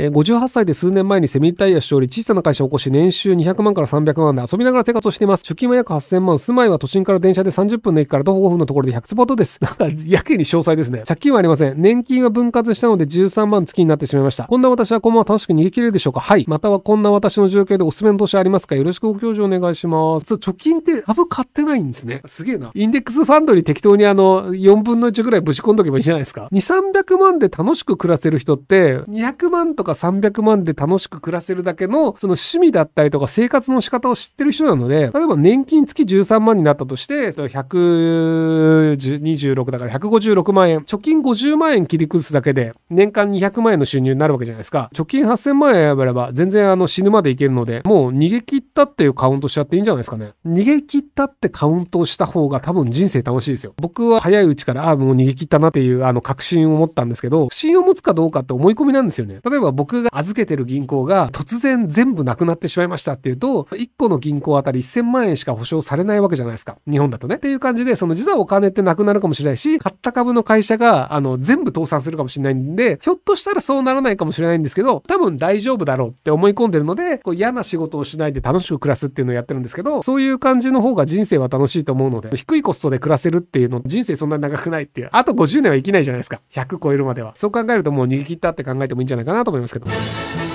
え58歳で数年前にセミリタイヤしており、小さな会社を起こし、年収200万から300万で遊びながら生活をしています。貯金は約8000万、住まいは都心から電車で30分の駅から徒歩5分のところで100坪ほどです。なんか、やけに詳細ですね。借金はありません。年金は分割したので13万月になってしまいました。こんな私は今後は楽しく逃げ切れるでしょうかはい。またはこんな私の状況でおすすめの投資ありますかよろしくご教授お願いします。貯金って株買ってないんですね。すげえな。インデックスファンドに適当にあの、4分の1ぐらいぶち込んどけばいいじゃないですか。2、300万で楽しく暮らせる人って、200万とかか300万で楽しく暮らせるだけの、その趣味だったりとか生活の仕方を知ってる人なので、例えば年金月13万になったとして、126だから156万円、貯金50万円切り崩すだけで、年間200万円の収入になるわけじゃないですか。貯金8000万円あれば、全然あの死ぬまでいけるので、もう逃げ切ったっていうカウントしちゃっていいんじゃないですかね。逃げ切ったってカウントした方が多分人生楽しいですよ。僕は早いうちから、ああ、もう逃げ切ったなっていうあの確信を持ったんですけど、信を持つかどうかって思い込みなんですよね。例えば僕が預けてる銀行が突然全部なくなってしまいましたっていうと、1個の銀行あたり1000万円しか保証されないわけじゃないですか。日本だとね。っていう感じで、その実はお金ってなくなるかもしれないし、買った株の会社が、あの、全部倒産するかもしれないんで、ひょっとしたらそうならないかもしれないんですけど、多分大丈夫だろうって思い込んでるので、こう嫌な仕事をしないで楽しく暮らすっていうのをやってるんですけど、そういう感じの方が人生は楽しいと思うので、低いコストで暮らせるっていうの、人生そんなに長くないっていう。あと50年は生きないじゃないですか。100超えるまでは。そう考えるともう逃げ切ったって考えてもいいんじゃないかなと思います。思いますけど。